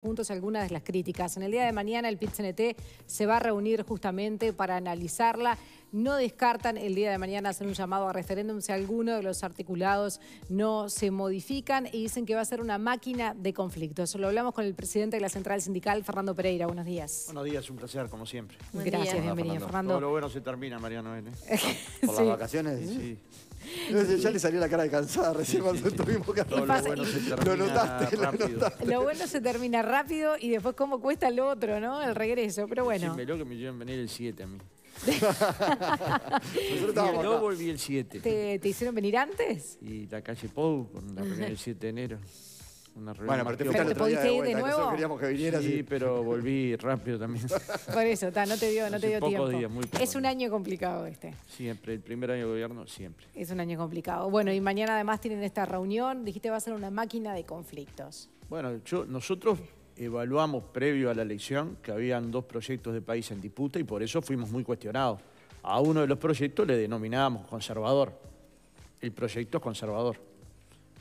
juntos algunas de las críticas. En el día de mañana el PIT-CNT se va a reunir justamente para analizarla. No descartan el día de mañana hacer un llamado a referéndum si alguno de los articulados no se modifican y dicen que va a ser una máquina de conflictos. Lo hablamos con el presidente de la Central Sindical, Fernando Pereira. Buenos días. Buenos días, un placer, como siempre. Gracias, bienvenido, Fernando. Todo lo bueno se termina, María ¿eh? Por las vacaciones, sí. Ya le salió la cara de cansada recién cuando estuvimos lo, bueno se termina lo, notaste, rápido. lo bueno se termina rápido y después cómo cuesta el otro, ¿no? El regreso, pero bueno. Sí, lo que me hicieron venir el 7 a mí. no volví el 7. ¿Te, ¿Te, hicieron venir antes? Y la calle Pou, con la primera del 7 de enero. Bueno, pero te podiste ir de, nuevo. Queríamos que Sí, pero volví rápido también. Por eso, no te dio, no tiempo. Es un año complicado este. Siempre, el primer año de gobierno, siempre. Es un año complicado. Bueno, y mañana además tienen esta reunión. Dijiste va a ser una máquina de conflictos. Bueno, nosotros evaluamos previo a la elección que habían dos proyectos de país en disputa y por eso fuimos muy cuestionados. A uno de los proyectos le denominábamos conservador. El proyecto es conservador.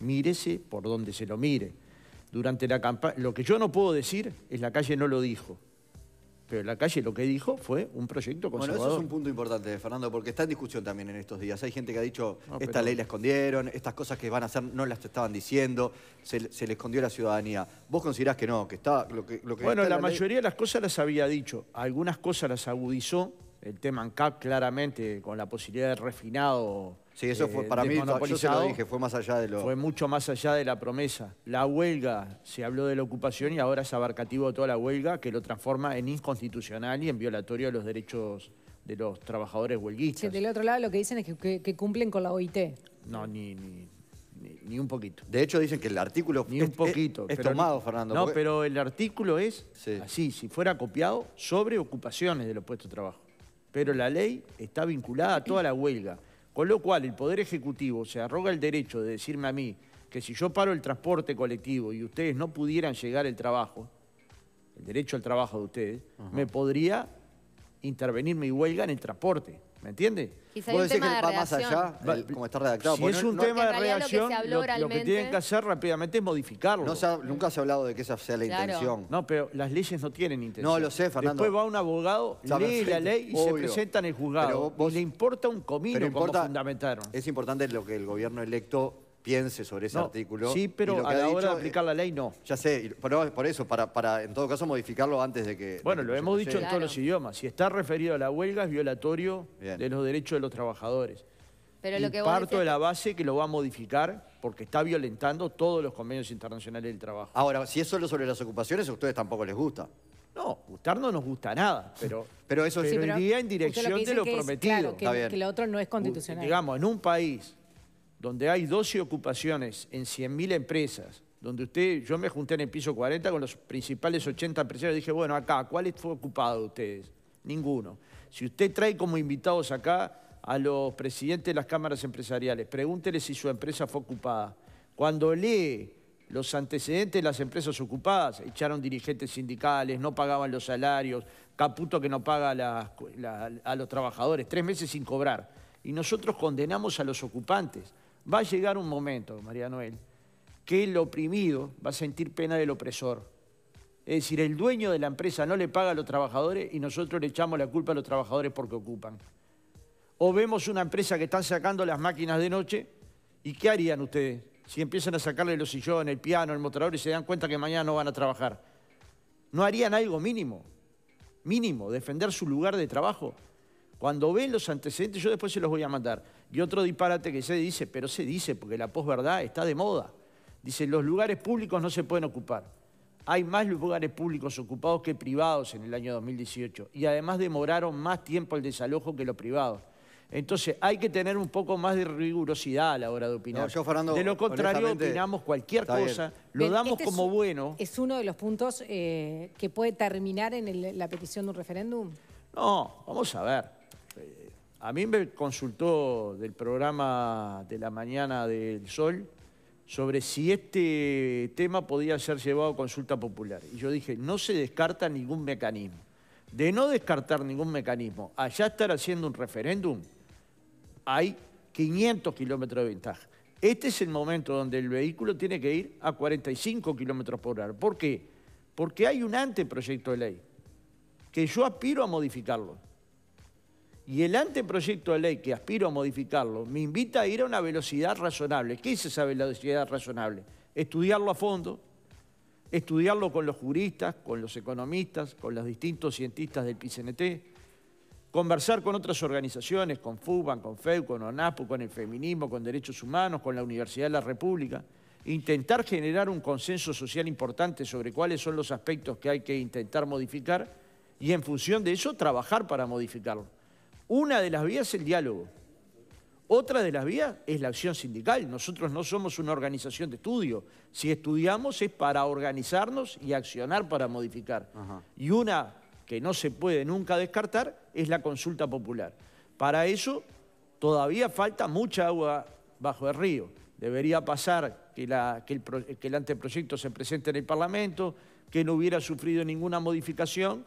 Mírese por donde se lo mire. Durante la campaña, lo que yo no puedo decir es la calle no lo dijo. Pero la calle lo que dijo fue un proyecto conservador. Bueno, eso es un punto importante, Fernando, porque está en discusión también en estos días. Hay gente que ha dicho, esta ley la escondieron, estas cosas que van a hacer no las estaban diciendo, se, le escondió a la ciudadanía. ¿Vos considerás que no? que está lo Bueno, la, mayoría de las cosas las había dicho. Algunas cosas las agudizó, el tema ANCAP claramente, con la posibilidad de refinado Sí, eso fue eh, para mí, yo se lo dije, fue más allá de lo... Fue mucho más allá de la promesa. La huelga, se habló de la ocupación y ahora es abarcativo toda la huelga que lo transforma en inconstitucional y en violatorio de los derechos de los trabajadores huelguistas. Sí, del otro lado lo que dicen es que, cumplen con la OIT. No, ni, un poquito. De hecho dicen que el artículo... Ni un poquito. tomado, Fernando. No, pero el artículo es así, si fuera copiado, sobre ocupaciones de los puestos de trabajo. Pero la ley está vinculada a toda la huelga. Con lo cual, el Poder Ejecutivo se arroga el derecho de decirme a mí que si yo paro el transporte colectivo y ustedes no pudieran llegar al trabajo, el derecho al trabajo de ustedes, me podría intervenir mi huelga en el transporte. ¿Me entiende? Puede ser que va más allá, como está redactado? Si es un tema de reacción, lo que, tienen que hacer rápidamente es modificarlo. nunca se ha hablado de que esa sea la intención. No, pero las leyes no tienen intención. No, lo sé, Fernando. Después va un abogado, lee la ley y se presenta en el juzgado. le importa un comino importa, fundamentaron. Es importante lo que el gobierno electo piense sobre ese artículo. Sí, pero a la hora de eh, aplicar la ley no. Ya sé, por eso, para, en todo caso modificarlo antes de que... Bueno, lo hemos dicho en todos los idiomas. Si está referido a la huelga es violatorio de los derechos de los trabajadores. Pero parto de la base que lo va a modificar porque está violentando todos los convenios internacionales del trabajo. Ahora, si es solo sobre las ocupaciones, a ustedes tampoco les gusta. No, gustar no nos gusta nada, pero, pero eso sí, en dirección de lo prometido. que, lo otro no es constitucional. Digamos, en un país donde hay 12 ocupaciones en 100.000 empresas, donde usted, yo me junté en el piso 40 con los principales 80 empresarios y dije, bueno, acá, ¿cuál fue ocupado ustedes? Ninguno. Si usted trae como invitados acá a los presidentes de las cámaras empresariales, pregúntele si su empresa fue ocupada. Cuando lee los antecedentes de las empresas ocupadas, echaron dirigentes sindicales, no pagaban los salarios, Caputo que no paga a los trabajadores, tres meses sin cobrar. Y nosotros condenamos a los ocupantes va a llegar un momento, María Noel, que el oprimido va a sentir pena del opresor. Es decir, el dueño de la empresa no le paga a los trabajadores y nosotros le echamos la culpa a los trabajadores porque ocupan. O vemos una empresa que están sacando las máquinas de noche y ¿qué harían ustedes? Si empiezan a sacarle los sillones, el piano, el motorador y se dan cuenta que mañana no van a trabajar. ¿No harían algo mínimo? Mínimo, defender su lugar de trabajo. Cuando ven los antecedentes, yo después se los voy a mandar. Y otro disparate que se dice, pero se dice porque la posverdad está de moda. Dice, los lugares públicos no se pueden ocupar. Hay más lugares públicos ocupados que privados en el año 2018 y además demoraron más tiempo el desalojo que los privados. Entonces hay que tener un poco más de rigurosidad a la hora de opinar. de lo contrario, opinamos cualquier cosa, lo este damos como bueno. ¿Es uno de los puntos eh, que puede terminar en la petición de un referéndum? No, vamos a ver. A mí me consultó del programa de la mañana del Sol sobre si este tema podía ser llevado a consulta popular. Y yo dije, no se descarta ningún mecanismo. De no descartar ningún mecanismo, allá estar haciendo un referéndum, hay 500 kilómetros de ventaja. Este es el momento donde el vehículo tiene que ir a 45 kilómetros por hora. ¿Por qué? Porque hay un anteproyecto de ley que yo aspiro a modificarlo y el anteproyecto de ley que aspiro a modificarlo me invita a ir a una velocidad razonable. ¿Qué es esa velocidad razonable? Estudiarlo a fondo, estudiarlo con los juristas, con los economistas, con los distintos cientistas del PCNT, conversar con otras organizaciones, con FUBAN, con FEU, con ONAPU, con el feminismo, con derechos humanos, con la Universidad de la República, intentar generar un consenso social importante sobre cuáles son los aspectos que hay que intentar modificar y en función de eso trabajar para modificarlo. Una de las vías es el diálogo. Otra de las vías es la acción sindical. Nosotros no somos una organización de estudio. Si estudiamos es para organizarnos y accionar para modificar. Y una que no se puede nunca descartar es la consulta popular. Para eso todavía falta mucha agua bajo el río. Debería pasar que, el, que el anteproyecto se presente en el Parlamento, que no hubiera sufrido ninguna modificación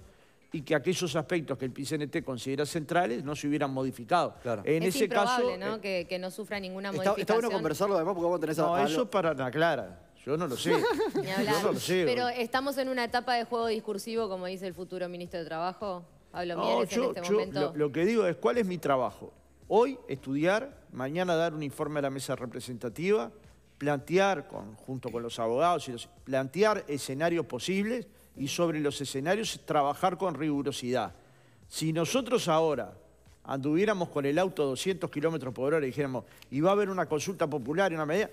y que aquellos aspectos que el PCNT considera centrales no se hubieran modificado. En ese caso, eh, que, no sufra ninguna modificación. Está bueno conversarlo además porque vamos a tener No, eso para Ana Yo no lo sé. Pero estamos en una etapa de juego discursivo, como dice el futuro ministro de Trabajo. Hablo no, en este momento. Lo, que digo es, ¿cuál es mi trabajo? Hoy estudiar, mañana dar un informe a la mesa representativa, plantear, junto con los abogados, plantear escenarios posibles y sobre los escenarios trabajar con rigurosidad. Si nosotros ahora anduviéramos con el auto 200 kilómetros por hora y dijéramos, y va a haber una consulta popular en una medida,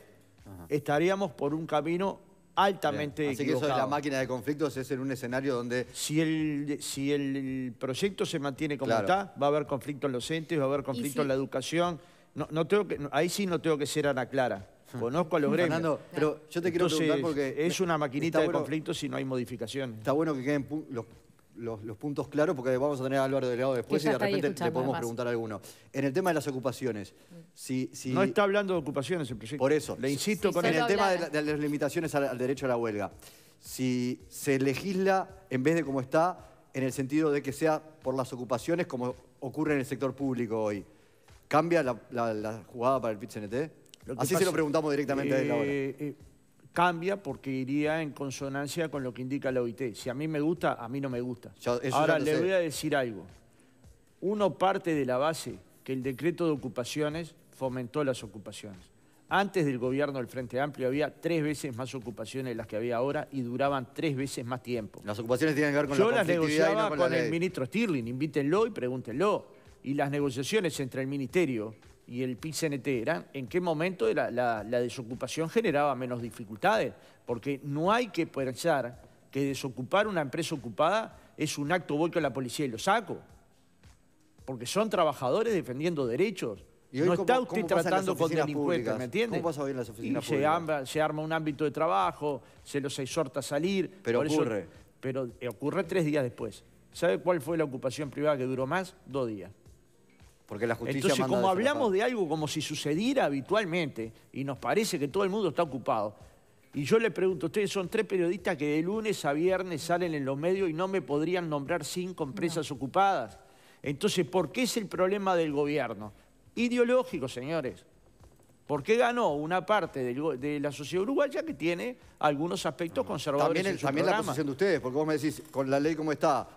estaríamos por un camino altamente Bien. Así que eso de la máquina de conflictos es en un escenario donde... Si el, si el proyecto se mantiene como está, va a haber conflicto en los entes, va a haber conflicto en la educación. No, no tengo que, ahí sí no tengo que ser Ana Clara. Conozco a los gremios. pero yo te quiero preguntar porque... Es una maquinita de conflicto si no hay modificación. Está bueno que queden los, puntos claros porque vamos a tener a Álvaro Delgado después y de repente le podemos preguntar alguno. En el tema de las ocupaciones, si, si... No está hablando de ocupaciones el proyecto. Por eso, le insisto con... En el tema de, las limitaciones al, derecho a la huelga, si se legisla en vez de como está, en el sentido de que sea por las ocupaciones como ocurre en el sector público hoy, ¿cambia la, la jugada para el pit Así se lo preguntamos directamente ahora. Eh, eh, cambia porque iría en consonancia con lo que indica la OIT. Si a mí me gusta, a mí no me gusta. ahora le voy a decir algo. Uno parte de la base que el decreto de ocupaciones fomentó las ocupaciones. Antes del gobierno del Frente Amplio había tres veces más ocupaciones de las que había ahora y duraban tres veces más tiempo. Las ocupaciones tienen que ver con Yo las negociaba con el ministro Stirling, invítenlo y pregúntenlo. Y las negociaciones entre el ministerio y el PIC-CNT era en qué momento la, la, desocupación generaba menos dificultades, porque no hay que pensar que desocupar una empresa ocupada es un acto voy a la policía y lo saco, porque son trabajadores defendiendo derechos. ¿Y no está usted tratando con delincuentes, ¿me entiende? ¿Cómo pasa hoy en las oficinas y Se arma, un ámbito de trabajo, se los exhorta a salir. Pero ocurre. pero eh, ocurre tres días después. ¿Sabe cuál fue la ocupación privada que duró más? Dos días. Porque la justicia Entonces, como hablamos de algo como si sucediera habitualmente y nos parece que todo el mundo está ocupado, y yo le pregunto, ustedes son tres periodistas que de lunes a viernes salen en los medios y no me podrían nombrar cinco empresas ocupadas. Entonces, ¿por qué es el problema del gobierno? Ideológico, señores. ¿Por qué ganó una parte de la sociedad uruguaya que tiene algunos aspectos conservadores? También, en también la posición de ustedes, porque vos me decís, con la ley como está,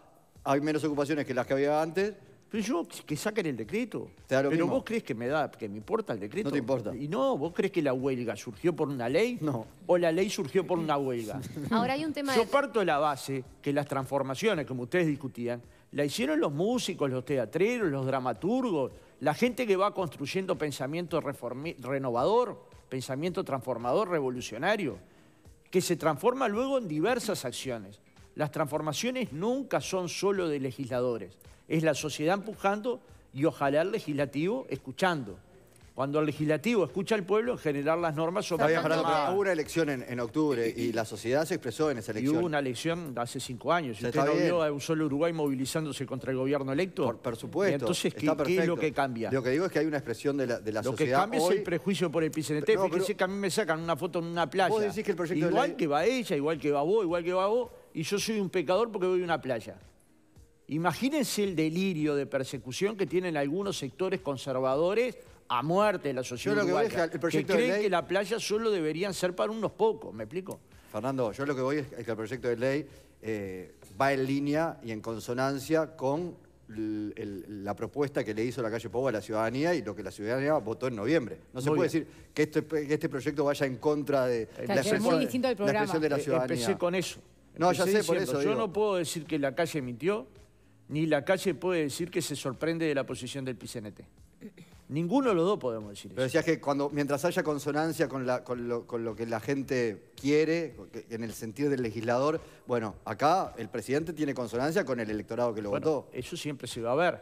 hay menos ocupaciones que las que había antes, pero yo, que saquen el decreto. Pero vos crees que me da, que me importa el decreto. No te importa. Y no, vos crees que la huelga surgió por una ley. No. O la ley surgió por una huelga. Ahora hay un tema Yo parto de la base que las transformaciones, como ustedes discutían, la hicieron los músicos, los teatreros, los dramaturgos, la gente que va construyendo pensamiento renovador, pensamiento transformador, revolucionario, que se transforma luego en diversas acciones. Las transformaciones nunca son solo de legisladores es la sociedad empujando y ojalá el legislativo escuchando. Cuando el legislativo escucha al pueblo, generar las normas sobre... Había hubo una elección en, octubre y, la sociedad se expresó en esa elección. Y hubo una elección hace cinco años. Y usted no vio a un solo Uruguay movilizándose contra el gobierno electo... Por, supuesto, Entonces, ¿qué, es lo que cambia? Lo que digo es que hay una expresión de la, sociedad Lo que cambia es el prejuicio por el PCNT. porque Fíjese que a mí me sacan una foto en una playa. que Igual que va ella, igual que va vos, igual que va vos. Y yo soy un pecador porque voy a una playa. Imagínense el delirio de persecución que tienen algunos sectores conservadores a muerte de la sociedad yo lo que, voy es que, el proyecto que creen de ley... que la playa solo deberían ser para unos pocos, ¿me explico? Fernando, yo lo que voy es que el proyecto de ley eh, va en línea y en consonancia con la propuesta que le hizo la calle Pau a la ciudadanía y lo que la ciudadanía votó en noviembre. No se puede decir este, que este, proyecto vaya en contra de eh, la, expresión, de la ciudadanía. Empecé con eso. no, ya sé por eso. Yo no puedo decir que la calle emitió, ni la calle puede decir que se sorprende de la posición del PCNT. Ninguno de los dos podemos decir eso. Pero decías que cuando, mientras haya consonancia con, lo, que la gente quiere, en el sentido del legislador, bueno, acá el presidente tiene consonancia con el electorado que lo votó. Eso siempre se va a ver,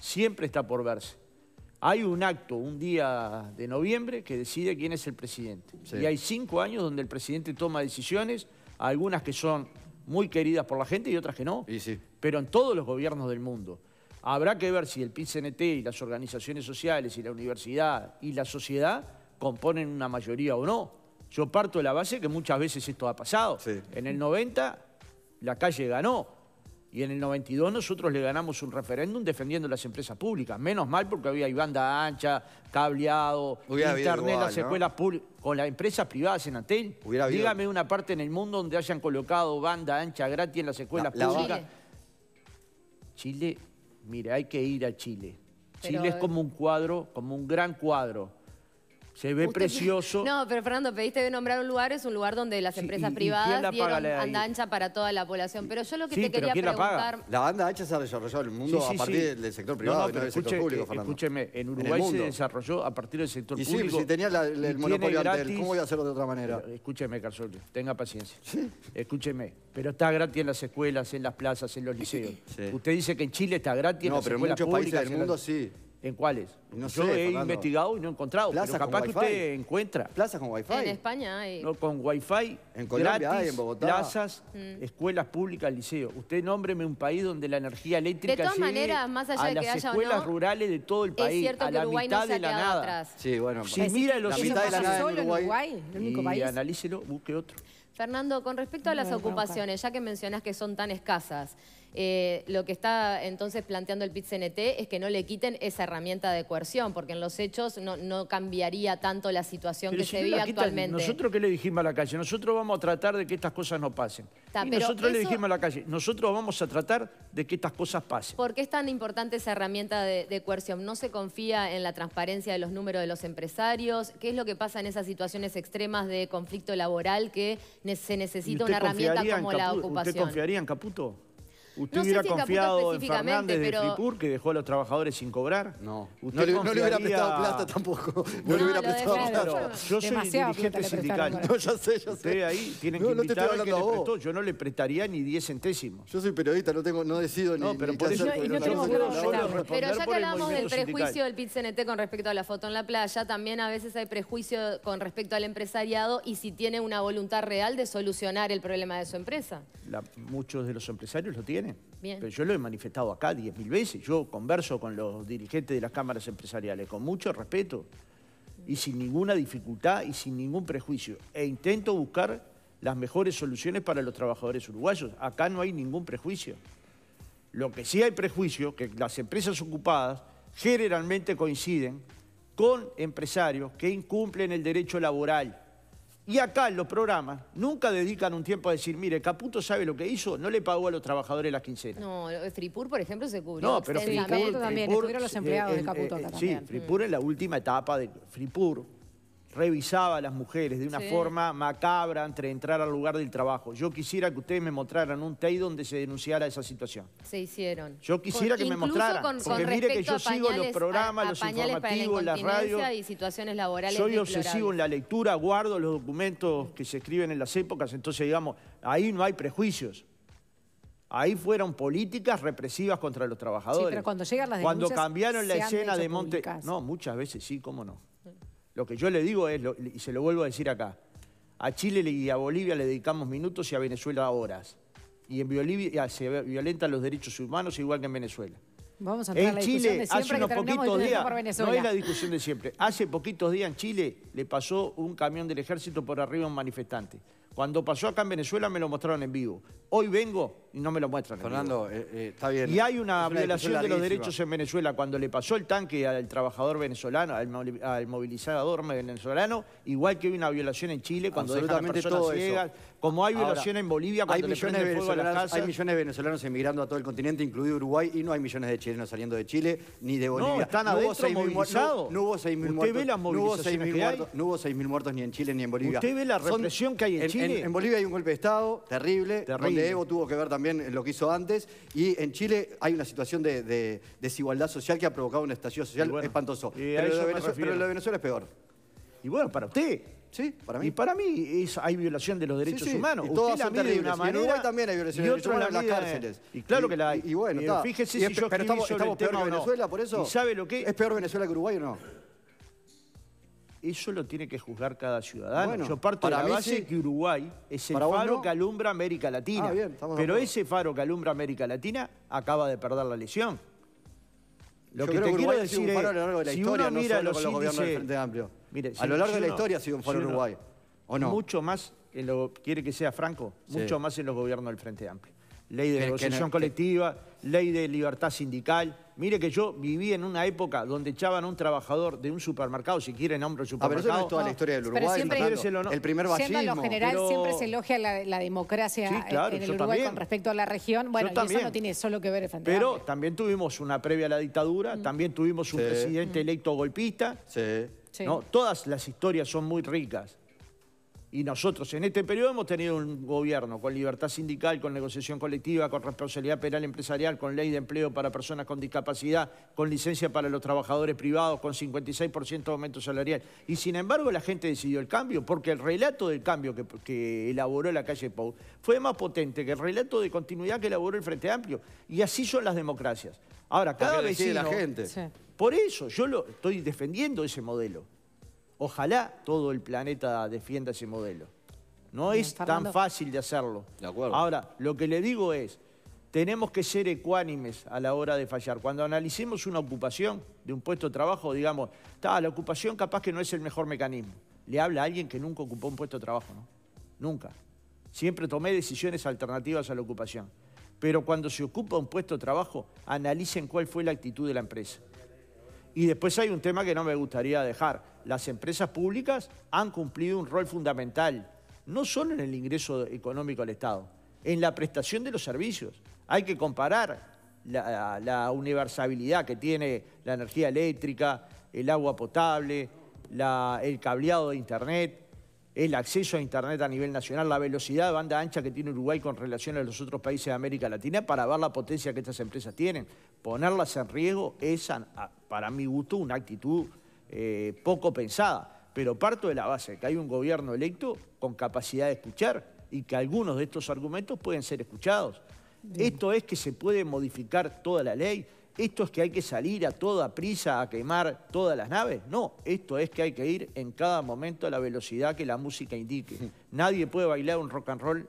siempre está por verse. Hay un acto un día de noviembre que decide quién es el presidente. Y hay cinco años donde el presidente toma decisiones, algunas que son muy queridas por la gente y otras que no. Pero en todos los gobiernos del mundo. Habrá que ver si el CNT y las organizaciones sociales y la universidad y la sociedad componen una mayoría o no. Yo parto de la base que muchas veces esto ha pasado. En el 90 la calle ganó. Y en el 92 nosotros le ganamos un referéndum defendiendo las empresas públicas. Menos mal porque había banda ancha, cableado, internet, en las escuelas públicas. Con las empresas privadas en Antel, dígame una parte en el mundo donde hayan colocado banda ancha gratis en las escuelas públicas. Chile. mire, hay que ir a Chile. Chile es como un cuadro, como un gran cuadro. Se ve precioso. No, pero Fernando, pediste de nombrar un lugar, es un lugar donde las empresas privadas tienen dieron banda ancha para toda la población. Pero yo lo que te quería ¿quién preguntar... La, paga? la banda ancha se ha desarrollado en el mundo a partir del sector privado, no, del sector público, Fernando. Escúcheme, en Uruguay se desarrolló a partir del sector público. Y si tenía el monopolio gratis, Antel, ¿cómo voy a hacerlo de otra manera? escúcheme, Carzolio, tenga paciencia. Escúcheme, pero está gratis en las escuelas, en las plazas, en los liceos. Usted dice que en Chile está gratis en las escuelas públicas. No, pero en muchos países del mundo sí. ¿En cuáles? Yo he investigado y no he encontrado, Plaza pero capaz que usted encuentra. Plazas con wifi. En España hay. No, con wifi, en Colombia en Bogotá. plazas, mm. escuelas públicas, liceos. Usted nómbreme un país donde la energía eléctrica De todas maneras, más allá de que las haya escuelas rurales de todo el país, es cierto a que Uruguay mitad no de la nada. Atrás. Sí, bueno. Si pues, mira los la en Uruguay, único y analícelo, busque otro. Fernando, con respecto a las ocupaciones, ya que mencionás que son tan escasas, eh, lo que está entonces planteando el PIT-CNT es que no le quiten esa herramienta de coerción, porque en los hechos no, cambiaría tanto la situación que se vive actualmente. ¿Nosotros qué le dijimos a la calle? Nosotros vamos a tratar de que estas cosas no pasen. nosotros le dijimos a la calle, nosotros vamos a tratar de que estas cosas pasen. ¿Por qué es tan importante esa herramienta de, coerción? ¿No se confía en la transparencia de los números de los empresarios? ¿Qué es lo que pasa en esas situaciones extremas de conflicto laboral que se necesita una herramienta como la ocupación? ¿Usted confiaría en Caputo? ¿Usted hubiera confiado en Fernández de Fripur, que dejó a los trabajadores sin cobrar? No. ¿Usted no, le, hubiera prestado plata tampoco. No, le hubiera prestado plata. Yo soy dirigente sindical. No, ya sé, yo sé. Usted ahí tiene que invitar que Yo no le prestaría ni 10 centésimos. Yo soy periodista, no tengo, no decido ni... No, pero Pero ya que hablamos del prejuicio del pit con respecto a la foto en la playa, también a veces hay prejuicio con respecto al empresariado y si tiene una voluntad real de solucionar el problema de su empresa. muchos de los empresarios lo tienen. Pero yo lo he manifestado acá 10.000 veces. Yo converso con los dirigentes de las cámaras empresariales con mucho respeto y sin ninguna dificultad y sin ningún prejuicio. E intento buscar las mejores soluciones para los trabajadores uruguayos. Acá no hay ningún prejuicio. Lo que sí hay prejuicio, que las empresas ocupadas generalmente coinciden con empresarios que incumplen el derecho laboral y acá en los programas nunca dedican un tiempo a decir, mire, Caputo sabe lo que hizo, no le pagó a los trabajadores las quincenas. No, eh, Fripur, por ejemplo, se cubrió. No, pero Fripur, también, Fripur, estuvieron los eh, empleados de eh, Caputo también. Sí, Fripur es mm. en la última etapa de Fripur, revisaba a las mujeres de una forma macabra entre entrar al lugar del trabajo. Yo quisiera que ustedes me mostraran un TEI donde se denunciara esa situación. Se hicieron. Yo quisiera que me mostraran, porque mire que yo sigo los programas, los informativos, las radios. y situaciones laborales Soy obsesivo en la lectura, guardo los documentos que se escriben en las épocas, entonces digamos, ahí no hay prejuicios. Ahí fueron políticas represivas contra los trabajadores. Sí, pero cuando llegan las Cuando cambiaron la escena de Monte... No, muchas veces sí, cómo no. Lo que yo le digo es, y se lo vuelvo a decir acá, a Chile y a Bolivia le dedicamos minutos y a Venezuela horas. Y en Bolivia se violentan los derechos humanos igual que en Venezuela. Vamos a entrar la Chile, de siempre, hace poquitos días, no es la discusión de siempre, hace poquitos días en Chile le pasó un camión del ejército por arriba a un manifestante. Cuando pasó acá en Venezuela me lo mostraron en vivo. Hoy vengo no me lo muestran. Fernando, eh, eh, está bien. Y hay una, violación de los derechos en Venezuela. Cuando le pasó el tanque al trabajador venezolano, al, movilizador venezolano, igual que hay una violación en Chile cuando dejan Como hay violación en Bolivia cuando hay millones de a las casas. Hay millones de venezolanos emigrando a todo el continente, incluido Uruguay, y no hay millones de chilenos saliendo de Chile ni de Bolivia. No, están adentro no hubo 6.000 muertos. ve las no hubo 6.000 muertos, muertos ni en Chile ni en Bolivia. ¿Usted ve la represión que hay en, Chile? En, Bolivia hay un golpe de Estado terrible, terrible. donde Evo tuvo que ver también lo que hizo antes. Y en Chile hay una situación de, desigualdad social que ha provocado un estallido social espantoso. Pero lo, de Venezuela es peor. Y bueno, para usted. Sí, para mí. Y para mí hay violación de los derechos humanos. Y todas Y en Uruguay también hay violación de los derechos humanos en las cárceles. Y claro que la hay. Y, bueno, eh, está. Fíjese si yo pero estamos, peor tema Venezuela, por eso. sabe lo que? ¿Es peor Venezuela que Uruguay o no? eso lo tiene que juzgar cada ciudadano. Yo parto de la base que Uruguay es el faro que alumbra América Latina. Ah, pero ese faro que alumbra América Latina acaba de perder la lesión. Lo que, te quiero decir es, a lo largo de la historia, mira los del Frente Amplio. a lo largo de la historia ha sido un faro Uruguay, Mucho más, que lo, quiere que sea franco, mucho más en los gobiernos del Frente Amplio. Ley de negociación colectiva, ley de libertad sindical, Mire que yo viví en una época donde echaban a un trabajador de un supermercado, si quiere nombre un ah, supermercado. A ver, eso no es toda la historia del Uruguay. Siempre, el, primer lo general siempre se elogia la, democracia eh, en el Uruguay con respecto a la región. Bueno, eso no tiene solo que ver el Frente Pero también tuvimos una previa a la dictadura, mm. también tuvimos un presidente mm. electo golpista. Sí. ¿no? Todas las historias son muy ricas. Y nosotros en este periodo hemos tenido un gobierno con libertad sindical, con negociación colectiva, con responsabilidad penal empresarial, con ley de empleo para personas con discapacidad, con licencia para los trabajadores privados, con 56% de aumento salarial. Y sin embargo la gente decidió el cambio, porque el relato del cambio que, elaboró la calle Pau fue más potente que el relato de continuidad que elaboró el Frente Amplio. Y así son las democracias. Ahora, cada vez. La gente. Por eso yo lo estoy defendiendo ese modelo. Ojalá todo el planeta defienda ese modelo. No es tan fácil de hacerlo. Ahora, lo que le digo es, tenemos que ser ecuánimes a la hora de fallar. Cuando analicemos una ocupación de un puesto de trabajo, digamos, está, la ocupación capaz que no es el mejor mecanismo. Le habla a alguien que nunca ocupó un puesto de trabajo, ¿no? Nunca. Siempre tomé decisiones alternativas a la ocupación. Pero cuando se ocupa un puesto de trabajo, analicen cuál fue la actitud de la empresa. Y después hay un tema que no me gustaría dejar. Las empresas públicas han cumplido un rol fundamental, no solo en el ingreso económico al Estado, en la prestación de los servicios. Hay que comparar la, la universalidad que tiene la energía eléctrica, el agua potable, el cableado de Internet, el acceso a Internet a nivel nacional, la velocidad de banda ancha que tiene Uruguay con relación a los otros países de América Latina para ver la potencia que estas empresas tienen ponerlas en riesgo es, para mi gusto, una actitud eh, poco pensada. Pero parto de la base que hay un gobierno electo con capacidad de escuchar y que algunos de estos argumentos pueden ser escuchados. Esto es que se puede modificar toda la ley. Esto es que hay que salir a toda prisa a quemar todas las naves. No, esto es que hay que ir en cada momento a la velocidad que la música indique. Nadie puede bailar un rock and roll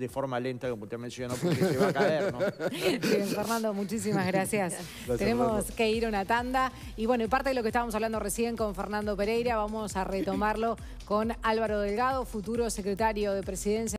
de forma lenta, como te mencionó, porque se va a caer, Bien, Fernando, muchísimas gracias. Tenemos que ir una tanda. Y bueno, y parte de lo que estábamos hablando recién con Fernando Pereira, vamos a retomarlo con Álvaro Delgado, futuro secretario de Presidencia.